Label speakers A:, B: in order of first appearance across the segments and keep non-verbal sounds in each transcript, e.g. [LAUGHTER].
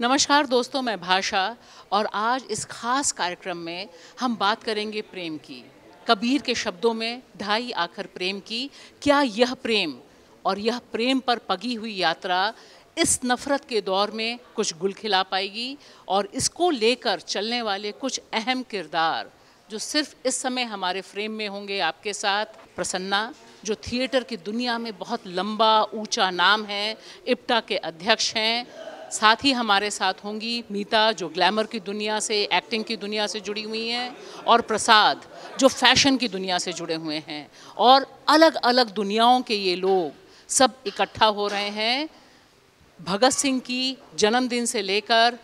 A: नमस्कार दोस्तों मैं भाषा और आज इस खास कार्यक्रम में हम बात करेंगे प्रेम की कबीर के शब्दों में ढाई आखिर प्रेम की क्या यह प्रेम और यह प्रेम पर पगी हुई यात्रा इस नफ़रत के दौर में कुछ गुल खिला पाएगी और इसको लेकर चलने वाले कुछ अहम किरदार जो सिर्फ इस समय हमारे फ्रेम में होंगे आपके साथ प्रसन्ना जो थिएटर की दुनिया में बहुत लंबा ऊंचा नाम है इप्टा के अध्यक्ष हैं साथ ही हमारे साथ होंगी मीता जो ग्लैमर की दुनिया से एक्टिंग की दुनिया से जुड़ी हुई हैं और प्रसाद जो फैशन की दुनिया से जुड़े हुए हैं और अलग अलग दुनियाओं के ये लोग सब इकट्ठा हो रहे हैं भगत सिंह की जन्मदिन से लेकर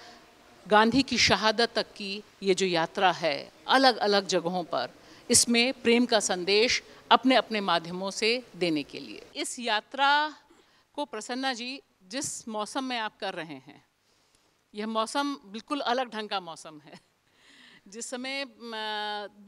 A: गांधी की शहादत तक की ये जो यात्रा है अलग अलग जगहों पर इसमें प्रेम का संदेश अपने अपने माध्यमों से देने के लिए इस यात्रा को प्रसन्ना जी जिस मौसम में आप कर रहे हैं यह मौसम बिल्कुल अलग ढंग का मौसम है जिस समय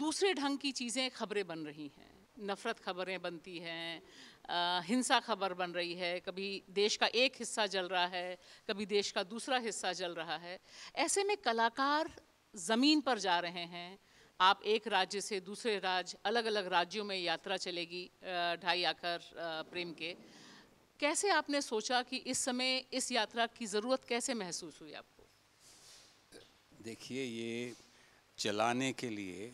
A: दूसरे ढंग की चीज़ें खबरें बन रही हैं नफ़रत खबरें बनती हैं हिंसा खबर बन रही है कभी देश का एक हिस्सा जल रहा है कभी देश का दूसरा हिस्सा जल रहा है ऐसे में कलाकार ज़मीन पर जा रहे हैं आप एक राज्य से दूसरे राज्य अलग अलग राज्यों में यात्रा चलेगी ढाई आकर प्रेम के कैसे आपने सोचा कि इस समय इस यात्रा की ज़रूरत कैसे महसूस हुई आपको
B: देखिए ये जलाने के लिए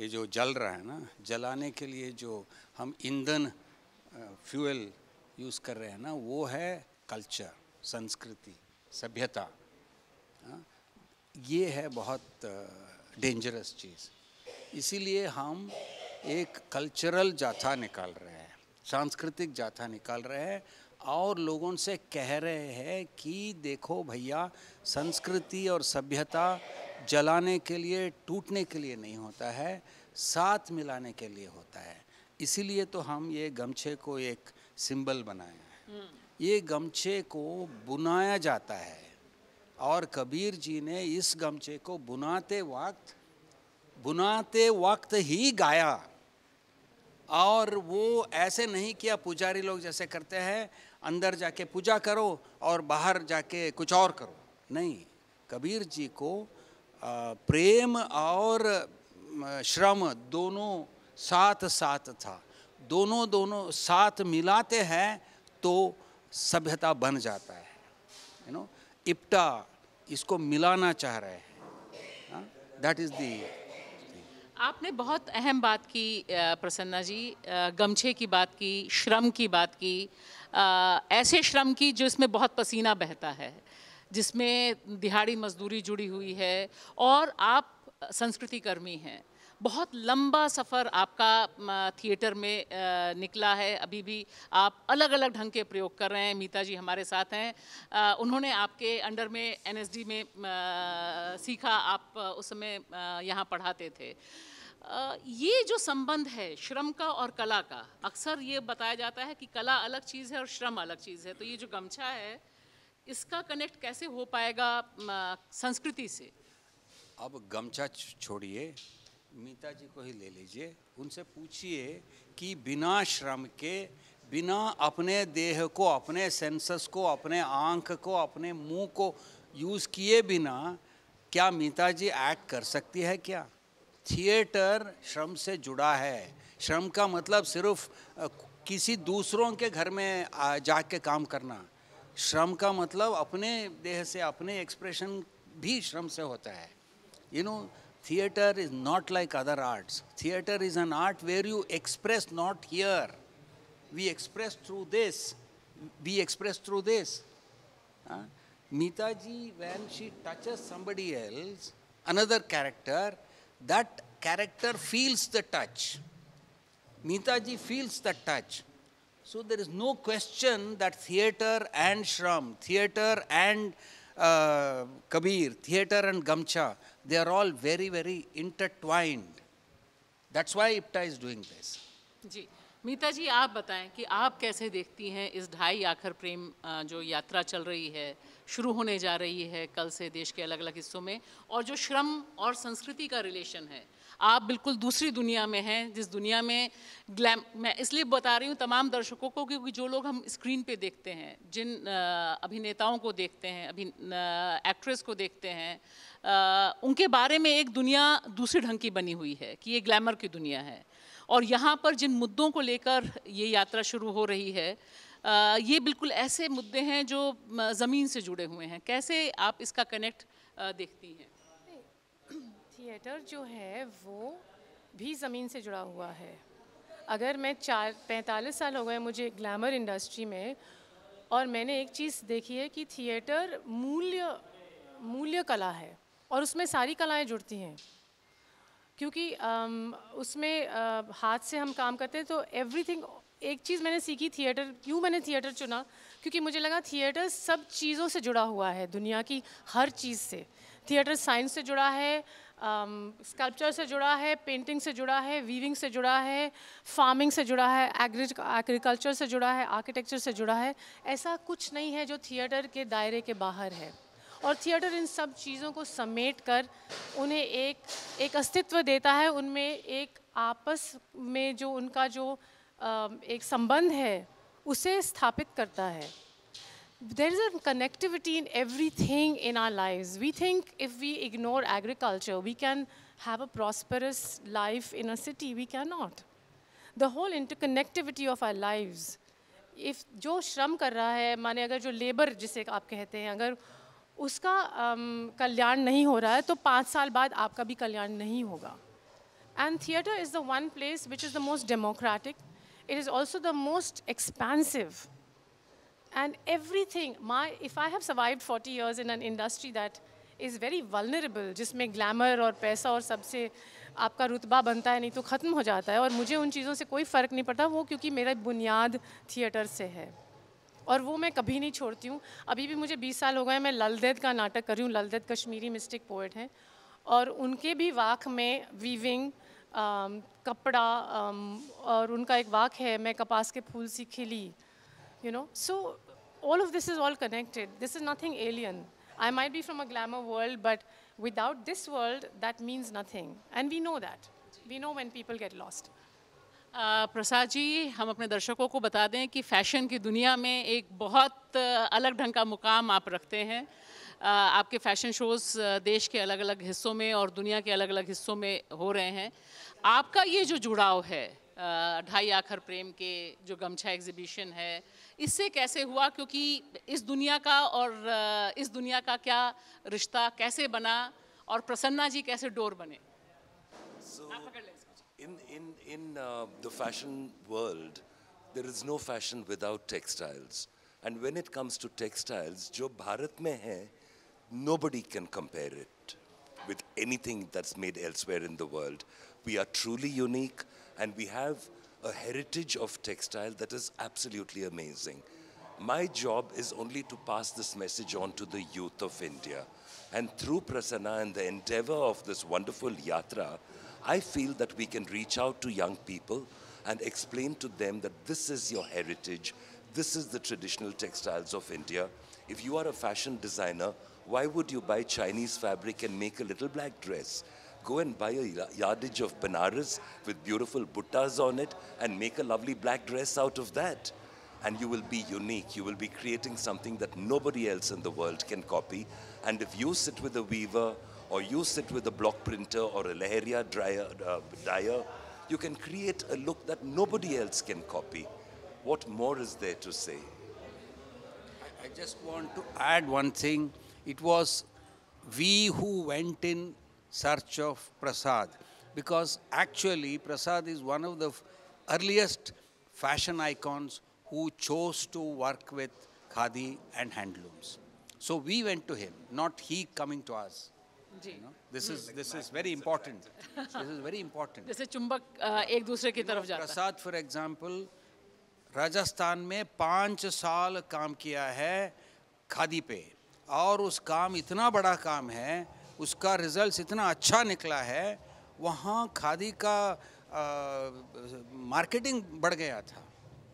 B: ये जो जल रहा है ना जलाने के लिए जो हम ईंधन फ्यूल यूज़ कर रहे हैं ना वो है कल्चर संस्कृति सभ्यता हाँ, ये है बहुत डेंजरस चीज़ इसीलिए हम एक कल्चरल जाथा निकाल रहे हैं सांस्कृतिक जाथा निकाल रहे हैं और लोगों से कह रहे हैं कि देखो भैया संस्कृति और सभ्यता जलाने के लिए टूटने के लिए नहीं होता है साथ मिलाने के लिए होता है इसीलिए तो हम ये गमछे को एक सिंबल बनाए हैं हम्म। ये गमछे को बुनाया जाता है और कबीर जी ने इस गमछे को बुनाते वक्त बुनाते वक्त ही गाया और वो ऐसे नहीं किया पुजारी लोग जैसे करते हैं अंदर जाके पूजा करो और बाहर जाके कुछ और करो नहीं कबीर जी को प्रेम और श्रम दोनों साथ साथ था दोनों दोनों साथ मिलाते हैं तो सभ्यता बन जाता है यू नो इप्टा इसको मिलाना चाह रहे हैं दैट इज़ दी
A: आपने बहुत अहम बात की प्रसन्ना जी गमछे की बात की श्रम की बात की ऐसे श्रम की जो इसमें बहुत पसीना बहता है जिसमें दिहाड़ी मजदूरी जुड़ी हुई है और आप संस्कृति कर्मी हैं बहुत लंबा सफ़र आपका थिएटर में निकला है अभी भी आप अलग अलग ढंग के प्रयोग कर रहे हैं मीता जी हमारे साथ हैं उन्होंने आपके अंडर में एनएसडी में सीखा आप उस समय यहाँ पढ़ाते थे ये जो संबंध है श्रम का और कला का अक्सर ये बताया जाता है कि कला अलग चीज़ है और श्रम अलग चीज़ है तो ये जो गमछा है इसका कनेक्ट कैसे हो पाएगा संस्कृति से
B: अब गमछा छोड़िए मीता जी को ही ले लीजिए उनसे पूछिए कि बिना श्रम के बिना अपने देह को अपने सेंसस को अपने आंख को अपने मुंह को यूज़ किए बिना क्या मीता जी एक्ट कर सकती है क्या थिएटर श्रम से जुड़ा है श्रम का मतलब सिर्फ किसी दूसरों के घर में जाके काम करना श्रम का मतलब अपने देह से अपने एक्सप्रेशन भी श्रम से होता है you know theatre is not like other arts theatre is an art where you express not here we express through this we express through this Meetaji when she touches somebody else another character that character feels the touch. Mitaji feels the touch. So there is no question that theatre and Shram, theatre and uh, Kabir, theatre and Gamcha, they are all very, very intertwined. That's why IPTA is doing this.
A: Meeta ji आप बताएं कि आप कैसे देखती हैं इस ढाई आखर प्रेम जो यात्रा चल रही है शुरू होने जा रही है कल से देश के अलग अलग हिस्सों में और जो श्रम और संस्कृति का रिलेशन है आप बिल्कुल दूसरी दुनिया में हैं जिस दुनिया में ग्लैम मैं इसलिए बता रही हूँ तमाम दर्शकों को क्योंकि जो लोग हम स्क्रीन पे देखते हैं जिन अभिनेताओं को देखते हैं अभी एक्ट्रेस को देखते हैं उनके बारे में एक दुनिया दूसरे ढंग की बनी हुई है कि ये ग्लैमर की दुनिया है और यहाँ पर जिन मुद्दों को लेकर ये यात्रा शुरू हो रही है ये बिल्कुल ऐसे मुद्दे हैं जो ज़मीन से जुड़े हुए हैं कैसे आप
C: इसका कनेक्ट देखती हैं थिएटर जो है वो भी ज़मीन से जुड़ा हुआ है अगर मैं चार पैंतालीस साल हो गए मुझे ग्लैमर इंडस्ट्री में और मैंने एक चीज़ देखी है कि थिएटर मूल्य मूल्य कला है और उसमें सारी कलाएं जुड़ती हैं क्योंकि उसमें हाथ से हम काम करते हैं तो एवरीथिंग एक चीज़ मैंने सीखी थिएटर क्यों मैंने थिएटर चुना क्योंकि मुझे लगा थिएटर सब चीज़ों से जुड़ा हुआ है दुनिया की हर चीज़ से थिएटर साइंस से जुड़ा है स्कल्पचर um, से जुड़ा है पेंटिंग से जुड़ा है वीविंग से जुड़ा है फार्मिंग से जुड़ा है एग्रीकल्चर से जुड़ा है आर्किटेक्चर से जुड़ा है ऐसा कुछ नहीं है जो थिएटर के दायरे के बाहर है और थिएटर इन सब चीज़ों को समेट कर उन्हें एक एक अस्तित्व देता है उनमें एक आपस में जो उनका जो एक संबंध है उसे स्थापित करता है there is a connectivity in everything in our live we think if we ignore agriculture we can have a prosperous life in a city we can not the whole interconnectivity of our lives if जो श्रम कर रहा है माने अगर जो labour जिसे आप कहते हैं अगर उसका कल्याण नहीं हो रहा है तो पाँच साल बाद आपका भी कल्याण नहीं होगा and theatre is the one place which is the most democratic it is also the most expensive and everything my if I have survive forty years in an industry that is very vulnerable जिसमें glamour और पैसा और सबसे आपका रुतबा बनता है नहीं तो ख़त्म हो जाता है और मुझे उन चीज़ों से कोई फ़र्क नहीं पड़ता वो क्योंकि मेरा बुनियाद थिएटर से है और वो मैं कभी नहीं छोड़ती हूँ अभी भी मुझे 20 साल हो गए मैं ललदेद का नाटक कर रही हूँ ललदेद कश्मीरी मिस्टिक पोइट हैं और उनके भी वाक में वीविंग कपड़ा और उनका एक वाक है मैं कपास के फूल सी खिली you know so all of this is all connected this is nothing alien I might be from a glamour world, but without this world, that means nothing. And we know that. We know when people get lost.
A: Prasad ji हम अपने दर्शकों को बता दें कि fashion की दुनिया में एक बहुत अलग ढंग का मुकाम आप रखते हैं आपके फैशन शोज़ देश के अलग अलग हिस्सों में और दुनिया के अलग अलग हिस्सों में हो रहे हैं आपका ये जो जुड़ाव है ढाई आखर प्रेम के जो गमछा एग्जीबिशन है इससे कैसे हुआ क्योंकि इस दुनिया का और इस दुनिया का क्या रिश्ता कैसे बना और प्रसन्ना जी कैसे डोर बने so, आप पकड़
D: In, in, in uh, the fashion world, there is no fashion without textiles. And when it comes to textiles, jo Bharat mein hai, nobody can compare it with anything that's made elsewhere in the world. We are truly unique and we have a heritage of textile that is absolutely amazing. My job is only to pass this message on to the youth of India. And through Prasanna and the endeavor of this wonderful yatra, I feel that we can reach out to young people and explain to them that this is your heritage, this is the traditional textiles of India. If you are a fashion designer, why would you buy Chinese fabric and make a little black dress? Go and buy a yardage of Banaras with beautiful buttas on it and make a lovely black dress out of that. And you will be unique. You will be creating something that nobody else in the world can copy. And if you sit with a weaver or you sit with a block printer or a laharia dryer, uh, dyer, you can create a look that nobody else can copy. What more is there to say?
B: I, I just want to
D: add one thing. It was
B: we who went in search of Prasad because actually Prasad is one of the earliest fashion icons who chose to work with khadi and handlooms. So we went to him, not he coming to us.
A: Hmm. चुंबक एक दूसरे की तरफ जाता है प्रसाद
B: for example Rajasthan में पाँच साल काम किया है खादी पे और उस काम इतना बड़ा काम है उसका रिजल्ट इतना अच्छा निकला है वहाँ खादी का मार्केटिंग मार्केटिंग बढ़ गया था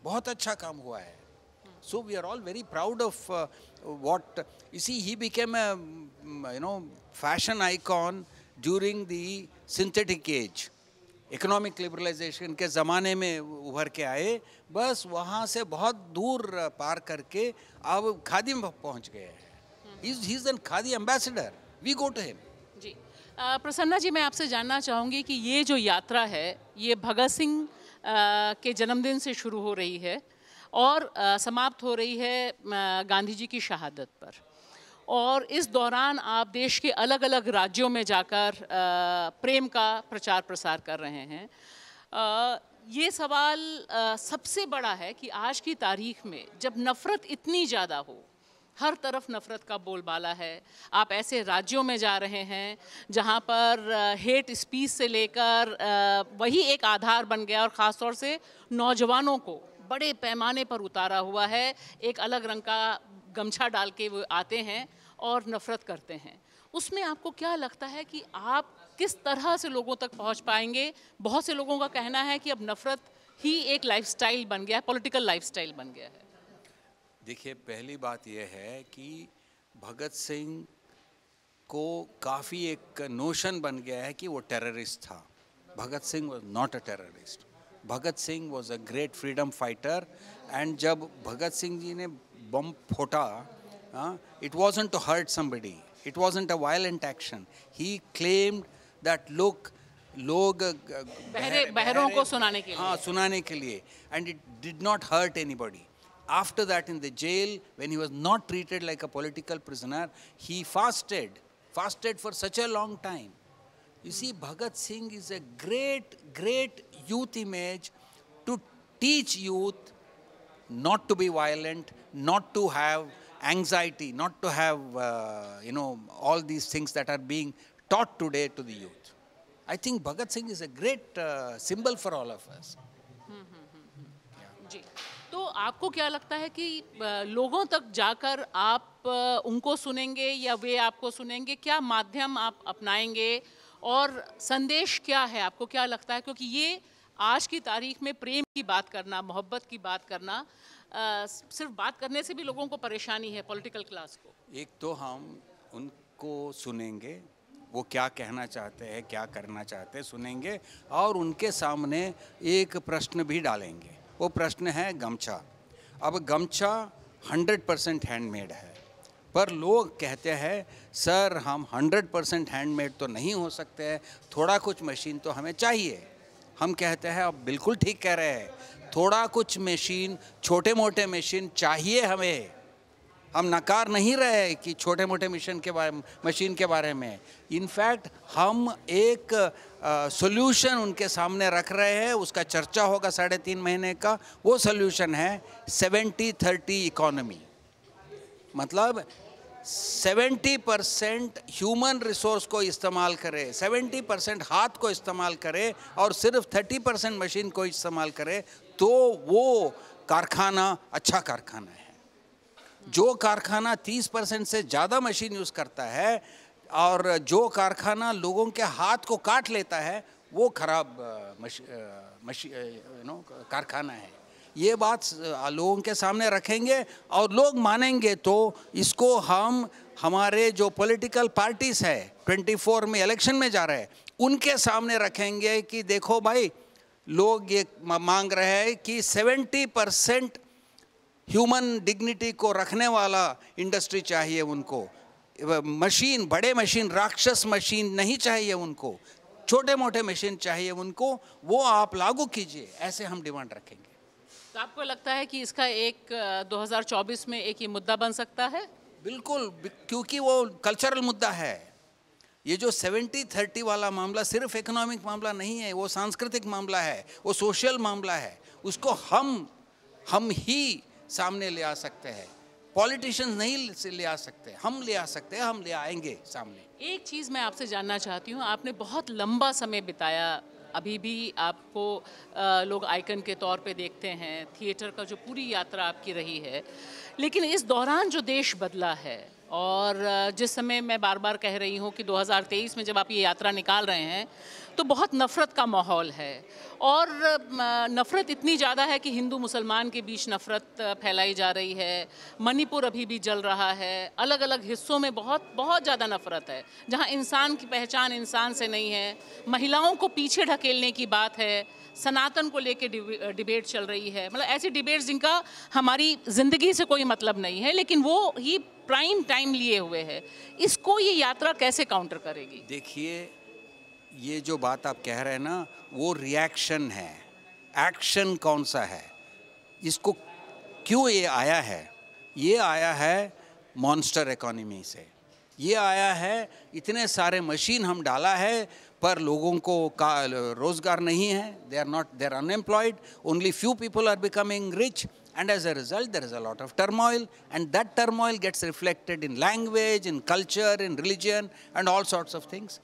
B: बहुत अच्छा काम हुआ है so we are all very proud of what इसी he became you know, fashion icon during the synthetic age. Economic liberalisation के ज़माने में उभर के आए बस वहाँ से बहुत दूर पार करके अब खादी में पहुँच गए हैं हम्म। Khadi ambassador we go to him जी
A: आ, प्रसन्ना जी मैं आपसे जानना चाहूँगी कि ये जो यात्रा है ये भगत सिंह के जन्मदिन से शुरू हो रही है और आ, समाप्त हो रही है गांधी जी की शहादत पर और इस दौरान आप देश के अलग अलग राज्यों में जाकर प्रेम का प्रचार प्रसार कर रहे हैं ये सवाल सबसे बड़ा है कि आज की तारीख में जब नफ़रत इतनी ज़्यादा हो हर तरफ नफ़रत का बोलबाला है आप ऐसे राज्यों में जा रहे हैं जहाँ पर हेट स्पीच से लेकर वही एक आधार बन गया और ख़ास तौर से नौजवानों को बड़े पैमाने पर उतारा हुआ है एक अलग रंग का गमछा डाल के वो आते हैं और नफ़रत करते हैं उसमें आपको क्या लगता है कि आप किस तरह से लोगों तक पहुंच पाएंगे बहुत से लोगों का कहना है कि अब नफ़रत ही एक लाइफस्टाइल बन गया है पॉलिटिकल लाइफस्टाइल बन गया है
B: देखिए पहली बात यह है कि भगत सिंह को काफ़ी एक नोशन बन गया है कि वो टेररिस्ट था Bhagat Singh was not a terrorist Bhagat Singh was a great freedom fighter and जब भगत सिंह जी ने बम फोटा Uh, it wasn't to hurt somebody. It wasn't a violent action. He claimed that look, log, बहरे बहरों को सुनाने के लिए हाँ सुनाने के लिए after that in the jail when he was not treated like a political prisoner he fasted fasted for such a long time you see bhagat singh is a great great youth image to teach youth not to be violent not to have anxiety, not to have, uh, you know, all these things that are being taught today to the youth. I think Bhagat Singh is a great uh, symbol for all of us.
A: ji to aapko kya lagta hai ki logon tak jaakar aap unko sunenge ya ve aapko sunenge kya madhyam aap apnayenge और संदेश क्या है आपको क्या लगता है क्योंकि ये आज की तारीख में प्रेम की बात करना मोहब्बत की बात करना आ, सिर्फ बात करने से भी लोगों को परेशानी है पॉलिटिकल क्लास को
B: एक तो हम उनको सुनेंगे वो क्या कहना चाहते हैं क्या करना चाहते हैं सुनेंगे और उनके सामने एक प्रश्न भी डालेंगे वो प्रश्न है गमछा अब गमछा हंड्रेड परसेंट हैंडमेड है पर लोग कहते हैं सर हम हंड्रेड परसेंट हैंडमेड तो नहीं हो सकते हैं थोड़ा कुछ मशीन तो हमें चाहिए हम कहते हैं आप बिल्कुल ठीक कह रहे हैं थोड़ा कुछ मशीन छोटे मोटे मशीन चाहिए हमें हम नकार नहीं रहे कि छोटे मोटे मिशन के बारे मशीन के बारे में इनफैक्ट हम एक सोल्यूशन उनके सामने रख रहे हैं उसका चर्चा होगा साढ़े तीन महीने का वो सोल्यूशन है सेवेंटी थर्टी इकोनमी मतलब सेवेंटी परसेंट ह्यूमन रिसोर्स को इस्तेमाल करे सेवेंटी परसेंट हाथ को इस्तेमाल करे और सिर्फ थर्टी परसेंट मशीन को इस्तेमाल करे तो वो कारखाना अच्छा कारखाना है जो कारखाना 30 परसेंट से ज़्यादा मशीन यूज़ करता है और जो कारखाना लोगों के हाथ को काट लेता है वो खराब मशी, मशी नो कारखाना है ये बात लोगों के सामने रखेंगे और लोग मानेंगे तो इसको हम हमारे जो पॉलिटिकल पार्टीज़ है 24 में इलेक्शन में जा रहे हैं उनके सामने रखेंगे कि देखो भाई लोग ये मांग रहे हैं कि 70 परसेंट ह्यूमन डिग्निटी को रखने वाला इंडस्ट्री चाहिए उनको मशीन बड़े मशीन राक्षस मशीन नहीं चाहिए उनको छोटे मोटे मशीन चाहिए उनको वो आप लागू कीजिए ऐसे हम डिमांड रखेंगे
A: तो आपको लगता है कि इसका एक 2024 में एक ही मुद्दा बन सकता है
B: बिल्कुल क्योंकि वो कल्चरल मुद्दा है ये जो सेवेंटी थर्टी वाला मामला सिर्फ इकोनॉमिक मामला नहीं है वो सांस्कृतिक मामला है वो सोशल मामला है उसको हम हम ही सामने ले आ सकते हैं पॉलिटिशियंस नहीं ले आ सकते हम ले आ सकते हैं हम ले आएंगे सामने
A: एक चीज़ मैं आपसे जानना चाहती हूँ आपने बहुत लंबा समय बिताया अभी भी आपको आ, लोग आइकन के तौर पे देखते हैं थिएटर का जो पूरी यात्रा आपकी रही है लेकिन इस दौरान जो देश बदला है और जिस समय मैं बार बार कह रही हूँ कि 2023 में जब आप ये यात्रा निकाल रहे हैं तो बहुत नफ़रत का माहौल है और नफ़रत इतनी ज़्यादा है कि हिंदू मुसलमान के बीच नफ़रत फैलाई जा रही है मणिपुर अभी भी जल रहा है अलग अलग हिस्सों में बहुत बहुत ज़्यादा नफ़रत है जहाँ इंसान की पहचान इंसान से नहीं है महिलाओं को पीछे ढकेलने की बात है सनातन को लेके डिबेट चल रही है मतलब ऐसी डिबेट्स जिनका हमारी ज़िंदगी से कोई मतलब नहीं है लेकिन वो ही प्राइम टाइम लिए हुए है इसको ये यात्रा कैसे काउंटर करेगी
B: देखिए ये जो बात आप कह रहे हैं ना वो रिएक्शन है एक्शन कौन सा है इसको क्यों ये आया है ये आया है मॉन्स्टर इकोनॉमी से ये आया है इतने सारे मशीन हम डाला है पर लोगों को का रोज़गार नहीं है they are not they are unemployed only few people are becoming rich and as a result there is a lot of turmoil and that turmoil gets reflected in language in culture in religion and all sorts of things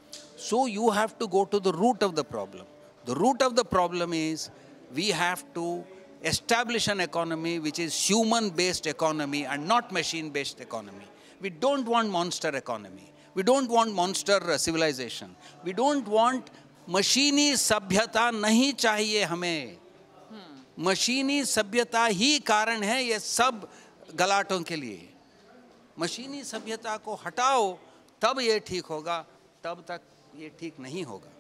B: So you have to go to the root of the problem. The root of the problem is we have to establish an economy which is human-based economy and not machine-based economy. We don't want monster economy. We don't want monster uh, civilization. We don't want मशीनी sabhyata. नहीं चाहिए हमें मशीनी sabhyata ही कारण है ये सब गलाटों के लिए मशीनी sabhyata को हटाओ तब ये ठीक होगा तब तक ये ठीक नहीं होगा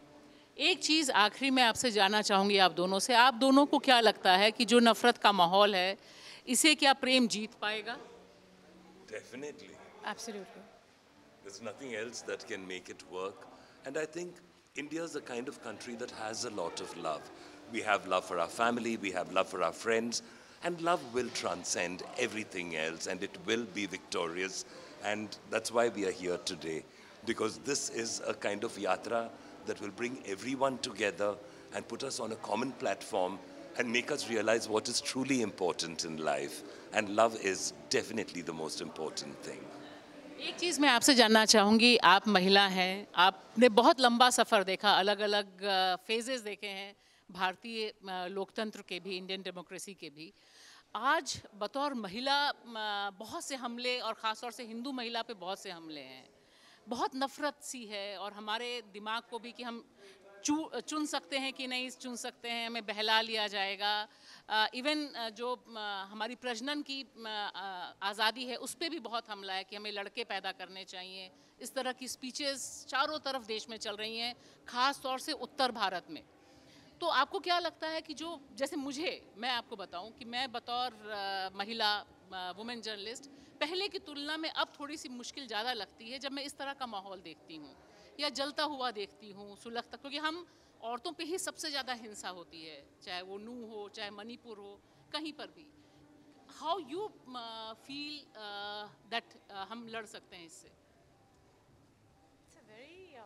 A: एक चीज़ आखिरी में आपसे जानना चाहूंगी आप दोनों से आप दोनों को क्या लगता है कि जो नफरत का माहौल है इसे क्या प्रेम जीत पाएगा Definitely. Absolutely.
D: There's nothing else that can make it work. And I think India is the kind of country that has a lot of love. We have love for our family, we have love for our friends, and love will transcend everything else and it will be victorious. And that's why we are here today. because this is a kind of yatra that will bring everyone together and put us on a common platform and make us realize what is truly important in life. And love is definitely the most important thing.
A: एक चीज़ मैं आपसे जानना चाहूँगी आप महिला हैं आपने बहुत लंबा सफ़र देखा अलग अलग फेजेस देखे हैं भारतीय लोकतंत्र के भी इंडियन डेमोक्रेसी के भी आज बतौर महिला बहुत से हमले और ख़ासतौर से हिंदू महिला पे बहुत से हमले हैं बहुत नफरत सी है और हमारे दिमाग को भी कि हम चू चुन सकते हैं कि नहीं चुन सकते हैं हमें बहला लिया जाएगा इवन जो हमारी प्रजनन की आज़ादी है उस पर भी बहुत हमला है कि हमें लड़के पैदा करने चाहिए इस तरह की स्पीचेस चारों तरफ देश में चल रही हैं ख़ास तौर से उत्तर भारत में तो आपको क्या लगता है कि जो जैसे मुझे मैं आपको बताऊं कि मैं बतौर महिला वुमेन जर्नलिस्ट पहले की तुलना में अब थोड़ी सी मुश्किल ज़्यादा लगती है जब मैं इस तरह का माहौल देखती हूँ या जलता हुआ देखती हूँ सुलगता क्योंकि हम औरतों पे ही सबसे ज़्यादा हिंसा होती है चाहे वो नू हो चाहे मणिपुर हो कहीं पर भी हाउ यू फील दैट हम लड़ सकते हैं इससे
C: uh,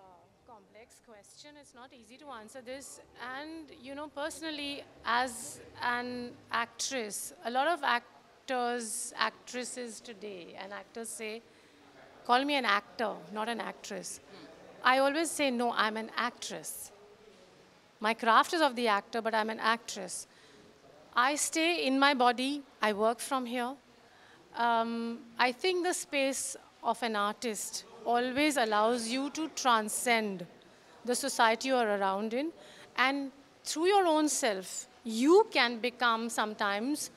C: complex question it's not easy to answer this and you know personally as an actress a lot of act actors, actresses today, and actors say, call me an actor, not an actress. I always say, no, I'm an actress. My craft is of the actor, but I'm an actress. I stay in my body, I work from here. Um, I think the space of an artist always allows you to transcend the society you are around in, and through your own self, you can become sometimes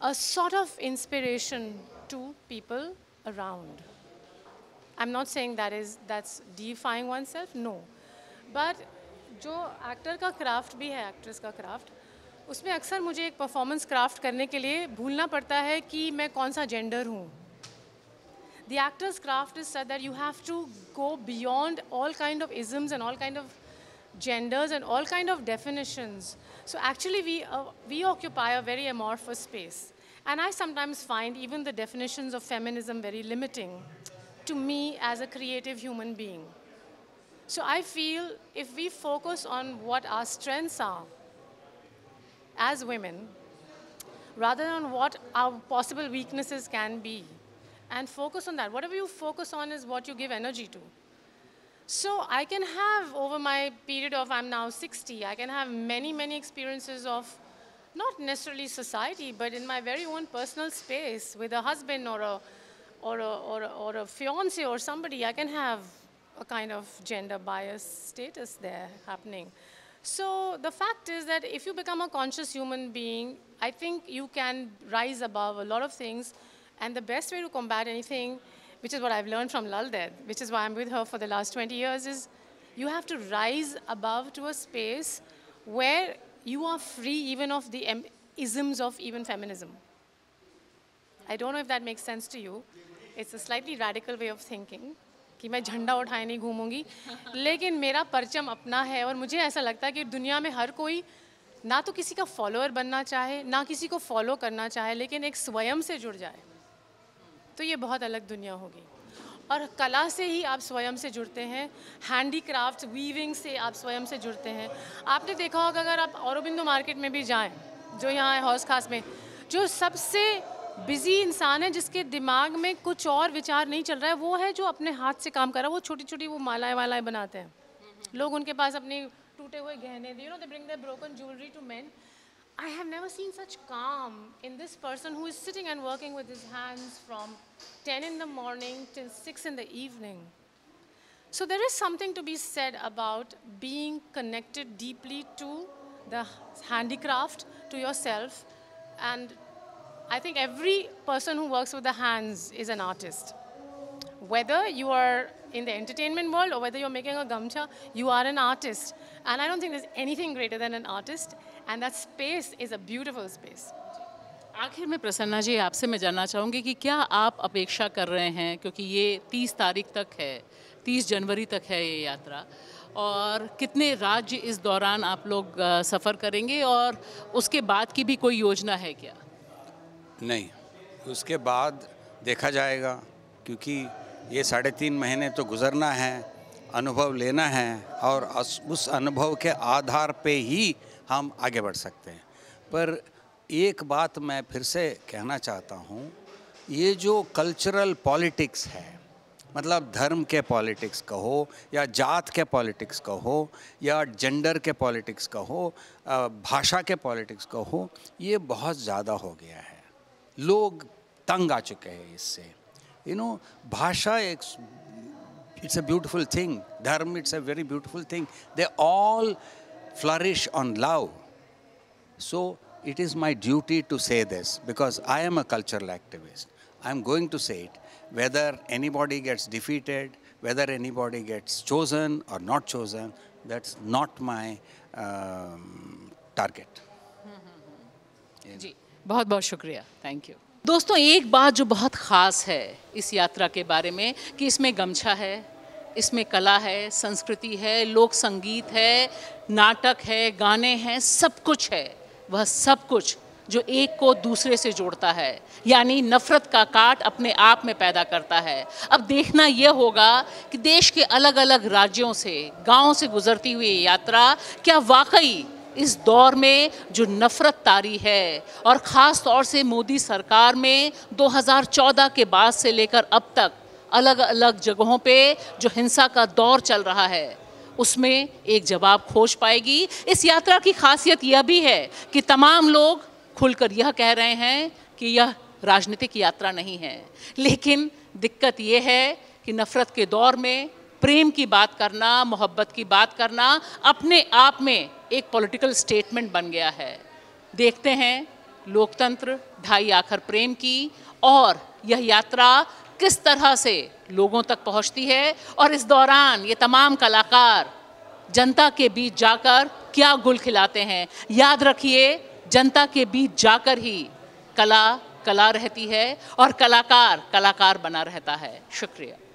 C: a sort of inspiration to people around. I'm not saying that is that's defying oneself, no. But जो actor का craft भी है actress का craft उसमें अक्सर मुझे एक performance craft करने के लिए भूलना पड़ता है कि मैं कौन सा जेंडर हूँ the actor's craft is sir that you have to go beyond all kind of isms and all kind of genders and all kind of definitions so actually, we, uh, we occupy a very amorphous space. And I sometimes find even the definitions of feminism very limiting to me as a creative human being. So I feel if we focus on what our strengths are as women, rather than what our possible weaknesses can be, and focus on that. Whatever you focus on is what you give energy to. So I can have, over my period of I'm now 60, I can have many, many experiences of not necessarily society, but in my very own personal space with a husband or a, or a, or a, or a fiance or somebody, I can have a kind of gender bias status there happening. So the fact is that if you become a conscious human being, I think you can rise above a lot of things. And the best way to combat anything which is what I've learned from Lal Ded, which is why I'm with her for the last 20 years, is you have to rise above to a space where you are free even of the isms of even feminism. I don't know if that makes sense to you. It's a slightly radical way of thinking, कि मैं झंडा उठाए नहीं घूमूंगी लेकिन मेरा परचम अपना है और मुझे ऐसा लगता है कि दुनिया में हर कोई ना तो किसी का फॉलोअर बनना चाहे ना किसी को फॉलो करना चाहे लेकिन एक स्वयं से जुड़ जाए तो ये बहुत अलग दुनिया होगी और कला से ही आप स्वयं से जुड़ते हैं हैंडी क्राफ्ट वीविंग से आप स्वयं से जुड़ते हैं आपने देखा होगा अगर आप औरबिंदो मार्केट में भी जाएं जो यहाँ है हौस खास में जो सबसे बिजी इंसान है जिसके दिमाग में कुछ और विचार नहीं चल रहा है वो है जो अपने हाथ से काम कर रहा है वो छोटी छोटी वो मालाएँ वालाएँ बनाते हैं लोग उनके पास अपनी टूटे हुए गहने दिए no they bring the broken jewellery to men I have never seen such calm in this person who is sitting and working with his hands from 10 in the morning till 6 in the evening. So there is something to be said about being connected deeply to the handicraft, to yourself, and I think every person who works with the hands is an artist. Whether you are in the entertainment world or whether you're making a gamcha, you are an artist. And I don't think there's anything greater than an artist. And that space is a beautiful space
A: आखिर में प्रसन्ना जी आपसे मैं जानना चाहूँगी कि क्या आप अपेक्षा कर रहे हैं क्योंकि ये 30 तारीख तक है 30 जनवरी तक है ये यात्रा और कितने राज्य इस दौरान आप लोग सफ़र करेंगे और उसके बाद की भी कोई योजना है क्या
B: नहीं उसके बाद देखा जाएगा क्योंकि ये साढ़े तीन महीने तो गुजरना है अनुभव लेना है और उस अनुभव के आधार पे ही हम आगे बढ़ सकते हैं पर एक बात मैं फिर से कहना चाहता हूँ ये जो कल्चरल पॉलिटिक्स है मतलब धर्म के पॉलिटिक्स कहो या जात के पॉलिटिक्स कहो या जेंडर के पॉलिटिक्स कहो भाषा के पॉलिटिक्स कहो ये बहुत ज़्यादा हो गया है लोग तंग आ चुके हैं इससे यू नो भाषा एक इट्स अ ब्यूटिफुल थिंग धर्म it's a very beautiful thing they all flourish on love. So it is my duty to say this because I am a cultural activist. I'm going to say it. Whether anybody gets defeated, whether anybody gets chosen or not chosen, that's not my um, target.
A: [LAUGHS] जी बहुत बहुत शुक्रिया thank you दोस्तों एक बात जो बहुत ख़ास है इस यात्रा के बारे में कि इसमें गमछा है इसमें कला है संस्कृति है लोक संगीत है नाटक है गाने हैं सब कुछ है वह सब कुछ जो एक को दूसरे से जोड़ता है यानी नफरत का काट अपने आप में पैदा करता है अब देखना यह होगा कि देश के अलग अलग राज्यों से गांवों से गुजरती हुई यात्रा क्या वाकई इस दौर में जो नफरत तारी है और ख़ास तौर से मोदी सरकार में 2014 के बाद से लेकर अब तक अलग अलग जगहों पे जो हिंसा का दौर चल रहा है उसमें एक जवाब खोज पाएगी इस यात्रा की खासियत यह भी है कि तमाम लोग खुलकर यह कह रहे हैं कि यह राजनीतिक यात्रा नहीं है लेकिन दिक्कत ये है कि नफ़रत के दौर में प्रेम की बात करना मोहब्बत की बात करना अपने आप में एक पॉलिटिकल स्टेटमेंट बन गया है देखते हैं लोकतंत्र ढाई आखर प्रेम की और यह यात्रा किस तरह से लोगों तक पहुंचती है और इस दौरान ये तमाम कलाकार जनता के बीच जाकर क्या गुल खिलाते हैं याद रखिए जनता के बीच जाकर ही कला कला रहती है और कलाकार कलाकार बना रहता है शुक्रिया